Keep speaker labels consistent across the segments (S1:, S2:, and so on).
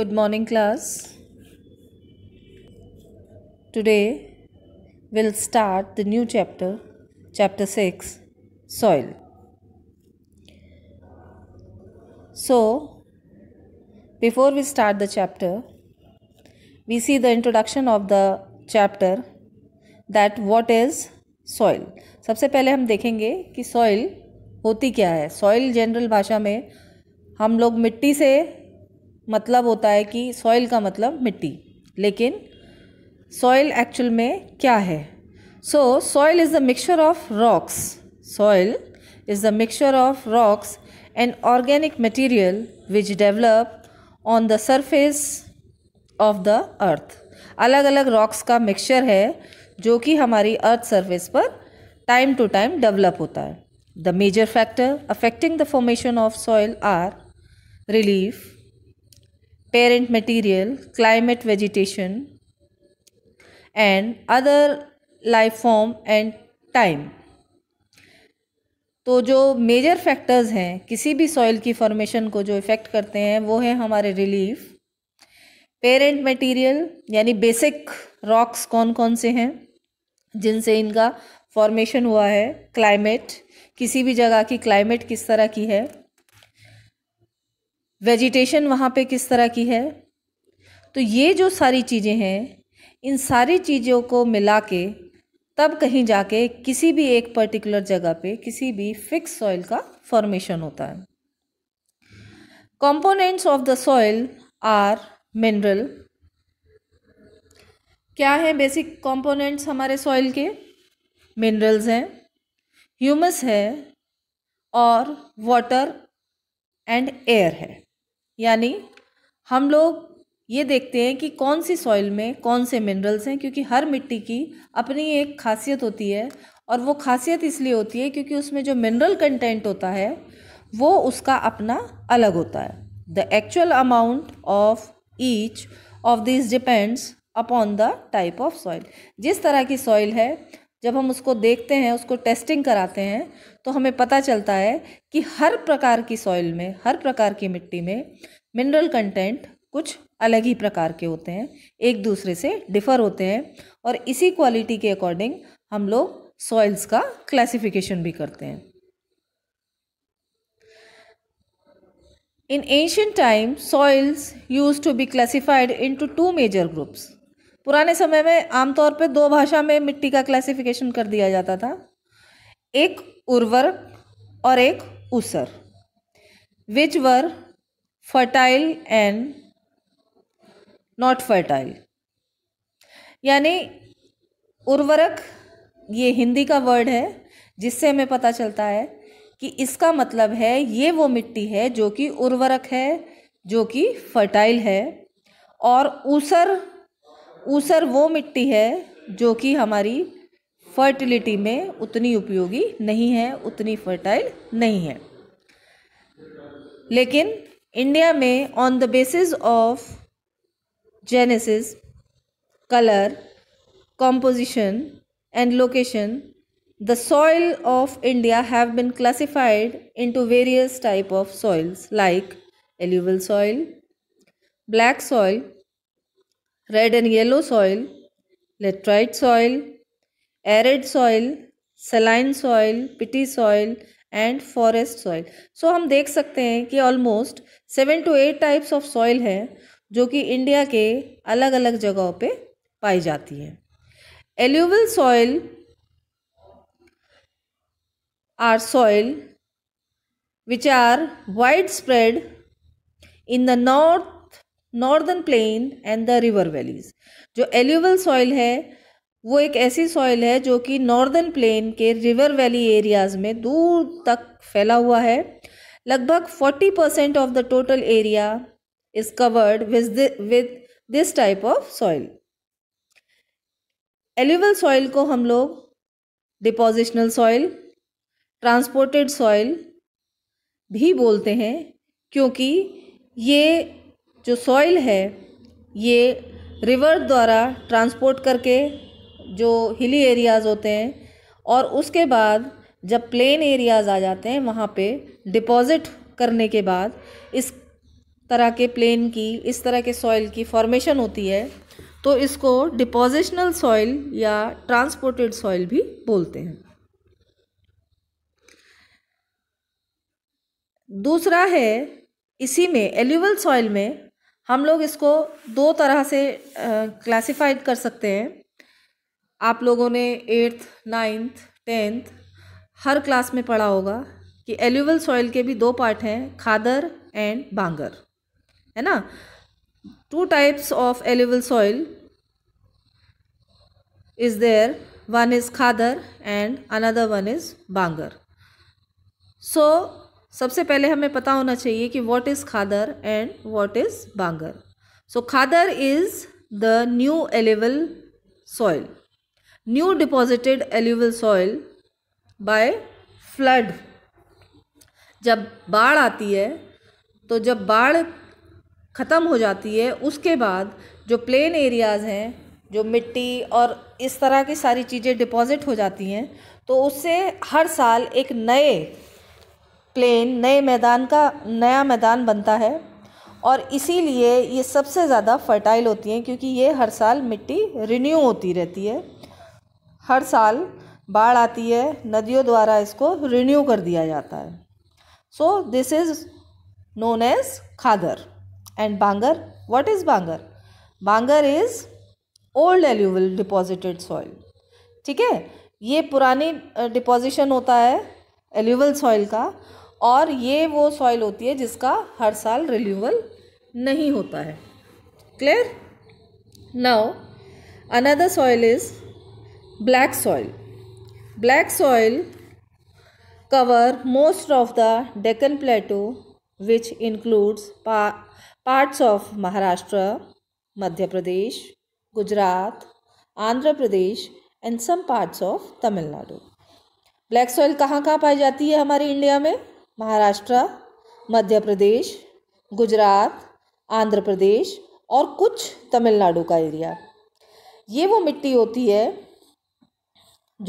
S1: Good morning, class. Today we'll start the new chapter, chapter 6 Soil. So, before we start the chapter, we see the introduction of the chapter that what is soil. सबसे पहले हम देखेंगे कि soil होती क्या है soil general भाषा में हम लोग मिट्टी से मतलब होता है कि सॉइल का मतलब मिट्टी लेकिन सॉइल एक्चुअल में क्या है so soil is the mixture of rocks soil is the mixture of rocks and organic material which develop on the surface of the earth अलग अलग रॉक्स का मिक्सचर है जो कि हमारी अर्थ सरफेस पर टाइम टू टाइम डेवलप होता है the major factor affecting the formation of soil are relief parent material, climate vegetation and other life form and time. तो जो मेजर फैक्टर्स हैं किसी भी सॉइल की फॉर्मेशन को जो इफ़ेक्ट करते हैं वो है हमारे रिलीफ पेरेंट मटेरियल यानी बेसिक रॉक्स कौन कौन से हैं जिनसे इनका फॉर्मेशन हुआ है क्लाइमेट किसी भी जगह की क्लाइमेट किस तरह की है वेजिटेशन वहाँ पे किस तरह की है तो ये जो सारी चीज़ें हैं इन सारी चीज़ों को मिला के तब कहीं जाके किसी भी एक पर्टिकुलर जगह पे किसी भी फिक्स सॉइल का फॉर्मेशन होता है components of the soil are mineral क्या हैं बेसिक कंपोनेंट्स हमारे सॉइल के मिनरल्स हैं ह्यूमस है और वाटर एंड एयर है यानी हम लोग ये देखते हैं कि कौन सी सॉइल में कौन से मिनरल्स हैं क्योंकि हर मिट्टी की अपनी एक खासियत होती है और वो खासियत इसलिए होती है क्योंकि उसमें जो मिनरल कंटेंट होता है वो उसका अपना अलग होता है the actual amount of each of this depends upon the type of soil जिस तरह की सॉइल है जब हम उसको देखते हैं उसको टेस्टिंग कराते हैं तो हमें पता चलता है कि हर प्रकार की सॉइल में हर प्रकार की मिट्टी में मिनरल कंटेंट कुछ अलग ही प्रकार के होते हैं एक दूसरे से डिफ़र होते हैं और इसी क्वालिटी के अकॉर्डिंग हम लोग सॉइल्स का क्लासिफिकेशन भी करते हैं In ancient soils use to be be into two major groups पुराने समय में आमतौर पर दो भाषा में मिट्टी का क्लासिफिकेशन कर दिया जाता था एक उर्वरक और एक ऊसर which were fertile and not fertile यानी उर्वरक ये हिंदी का वर्ड है जिससे हमें पता चलता है कि इसका मतलब है ये वो मिट्टी है जो कि उर्वरक है जो कि फर्टाइल है और ऊसर ऊसर वो मिट्टी है जो कि हमारी फर्टिलिटी में उतनी उपयोगी नहीं है उतनी फर्टाइल नहीं है लेकिन इंडिया में on the basis of genesis colour composition and location the soil of India have been classified into various type of soils like एल्यूबल soil black soil red and yellow soil, laterite soil, arid soil, saline soil, pity soil and forest soil so हम देख सकते हैं कि almost seven to eight types of soil हैं जो कि India के अलग अलग जगहों पे पाई जाती है alluvial soil are soil which are wide spread in the north northern plain and the river valleys जो एल्यूवल सॉइल है वो एक ऐसी सॉइल है जो कि नॉर्दर्न प्लेन के रिवर वैली एरियाज में दूर तक फैला हुआ है लगभग forty percent of the total area is covered with this type of soil alluvial soil को हम लोग डिपोजिशनल सॉइल ट्रांसपोर्टेड सॉइल भी बोलते हैं क्योंकि ये जो सॉइल है ये रिवर द्वारा ट्रांसपोर्ट करके जो हिली एरियाज़ होते हैं और उसके बाद जब प्लेन एरियाज़ आ जाते हैं वहाँ पे डिपॉज़िट करने के बाद इस तरह के प्लेन की इस तरह के सॉइल की फॉर्मेशन होती है तो इसको डिपोजिशनल सॉइल या ट्रांसपोर्टेड सॉइल भी बोलते हैं दूसरा है इसी में एल्यूवल सॉइल में हम लोग इसको दो तरह से क्लासिफाइड कर सकते हैं आप लोगों ने एट्थ नाइन्थ टेंथ हर क्लास में पढ़ा होगा कि एल्यूवल सॉइल के भी दो पार्ट हैं खादर एंड बांगर है ना two types of alluvial soil is there one is khadar and another one is bangar so सबसे पहले हमें पता होना चाहिए कि what is khadar and what is bangar so khadar is the new alluvial soil new deposited alluvial soil by flood जब बाढ़ आती है तो जब बाढ़ ख़त्म हो जाती है उसके बाद जो प्लेन एरियाज़ हैं जो मिट्टी और इस तरह की सारी चीज़ें डिपॉज़िट हो जाती हैं तो उससे हर साल एक नए प्लेन नए मैदान का नया मैदान बनता है और इसीलिए ये सबसे ज़्यादा फर्टाइल होती हैं क्योंकि ये हर साल मिट्टी रिन्यू होती रहती है हर साल बाढ़ आती है नदियों द्वारा इसको रिन्यू कर दिया जाता है so this is known as khadar and bangar what is bangar bangar is old alluvial deposited soil ठीक है ये पुरानी डिपॉजिशन होता है एल्यूवल सॉइल का और ये वो सॉइल होती है जिसका हर साल रिन्यूअल नहीं होता है clear now another soil is black soil black soil cover most of the Deccan plateau which includes parts of Maharashtra Madhya Pradesh Gujarat Andhra Pradesh and some parts of Tamil Nadu black soil कहाँ कहाँ पाई जाती है हमारे इंडिया में महाराष्ट्र मध्य प्रदेश गुजरात आंध्र प्रदेश और कुछ तमिलनाडु का एरिया ये वो मिट्टी होती है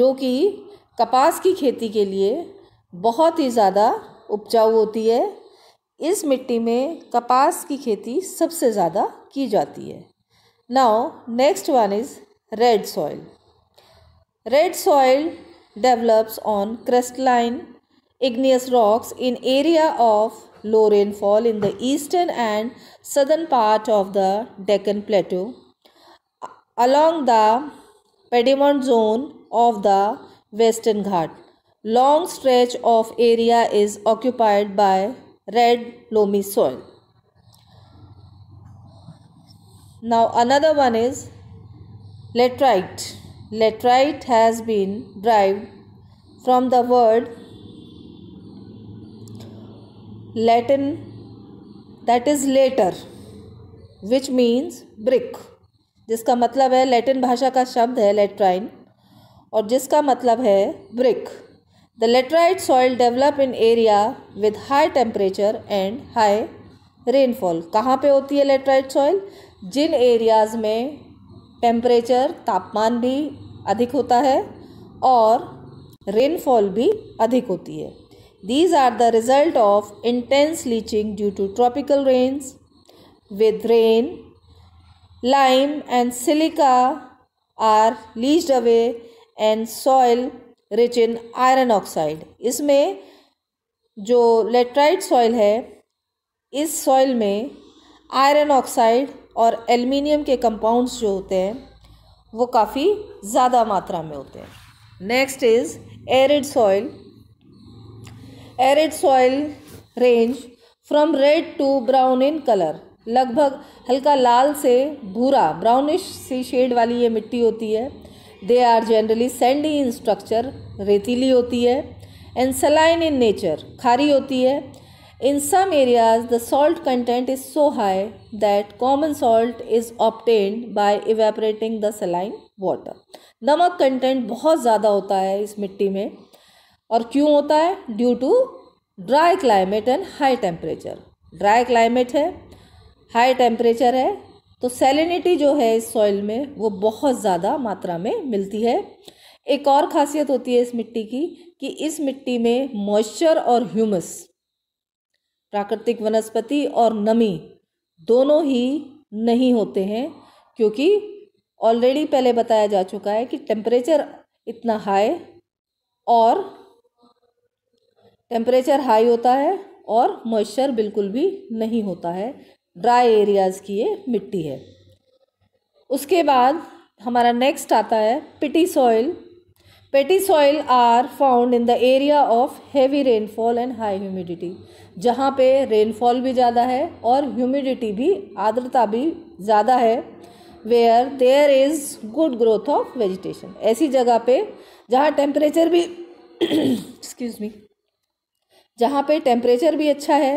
S1: जो कि कपास की खेती के लिए बहुत ही ज़्यादा उपजाऊ होती है इस मिट्टी में कपास की खेती सबसे ज़्यादा की जाती है now next one is red soil red soil develops on crystalline igneous rocks in area of low rainfall in the eastern and southern part of the Deccan Plateau along the pediment zone of the Western Ghat. Long stretch of area is occupied by red loamy soil. Now another one is laterite. Laterite has been derived from the word Latin that is later which means brick जिसका मतलब है Latin भाषा का शब्द है लेट्राइन और जिसका मतलब है brick the laterite soil develop in area with high temperature and high rainfall कहाँ पे होती है लेटराइट सॉइल जिन एरियाज़ में टेम्परेचर तापमान भी अधिक होता है और रेनफॉल भी अधिक होती है These are the result of intense leaching due to tropical rains. With rain, lime and silica are leached away and soil rich in iron oxide isme jo laterite soil hai is soil mein iron oxide और aluminium के compounds जो होते हैं वो काफ़ी ज़्यादा मात्रा में होते हैं next is arid soil arid soil range from red to brown in colour लगभग हल्का लाल से भूरा ब्राउनिश सी शेड वाली ये मिट्टी होती है they are generally sandy in structure रेतीली होती है एंड सलाइन इन नेचर खारी होती है in some areas the salt content is so high that common salt is obtained by evaporating the saline water नमक कंटेंट बहुत ज़्यादा होता है इस मिट्टी में और क्यों होता है due to dry climate and high temperature dry climate है हाई टेम्परेचर है तो सेलिनिटी जो है इस सॉइल में वो बहुत ज़्यादा मात्रा में मिलती है एक और खासियत होती है इस मिट्टी की कि इस मिट्टी में मॉइस्चर और ह्यूमस प्राकृतिक वनस्पति और नमी दोनों ही नहीं होते हैं क्योंकि ऑलरेडी पहले बताया जा चुका है कि टेम्परेचर इतना हाई और टेम्परेचर हाई होता है और मॉइस्चर बिल्कुल भी नहीं होता है ड्राई एरियाज़ की ये मिट्टी है उसके बाद हमारा नेक्स्ट आता है peaty soil peaty soil are found in the area of heavy rainfall and high humidity जहाँ पे रेनफॉल भी ज़्यादा है और ह्यूमिडिटी भी आर्द्रता भी ज़्यादा है where there is good growth of vegetation ऐसी जगह पे जहाँ टेम्परेचर भी एक्सक्यूज़ मी जहाँ पे टेम्परेचर भी अच्छा है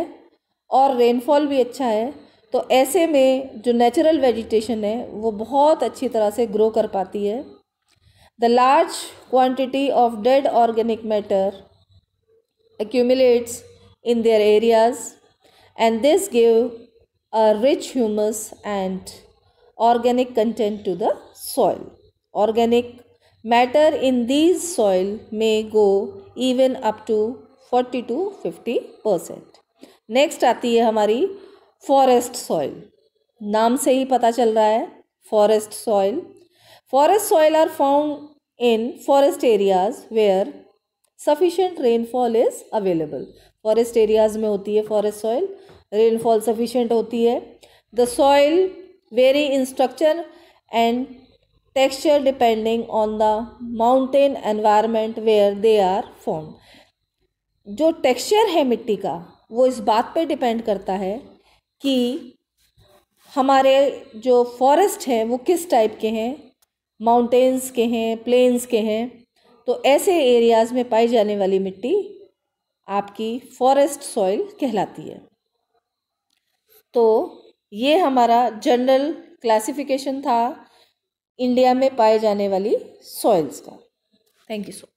S1: और रेनफॉल भी अच्छा है तो ऐसे में जो नेचुरल वेजिटेशन है वो बहुत अच्छी तरह से ग्रो कर पाती है the large quantity of dead organic matter accumulates in their areas and this give a rich humus and organic content to the soil organic matter in these soil में go even up to forty to fifty percent next आती है हमारी forest soil नाम से ही पता चल रहा है forest soil forest soil are found in forest areas where sufficient rainfall is available forest areas में होती है फॉरेस्ट सॉइल रेनफॉल सफिशेंट होती है the soil vary in structure and texture depending on the mountain environment where they are form जो texture है मिट्टी का वो इस बात पे डिपेंड करता है कि हमारे जो फॉरेस्ट हैं वो किस टाइप के हैं माउंटेन्स के हैं प्लेन्स के हैं तो ऐसे एरियाज़ में पाई जाने वाली मिट्टी आपकी फॉरेस्ट सॉइल कहलाती है तो ये हमारा जनरल क्लासिफिकेशन था इंडिया में पाए जाने वाली सॉइल्स का थैंक यू सो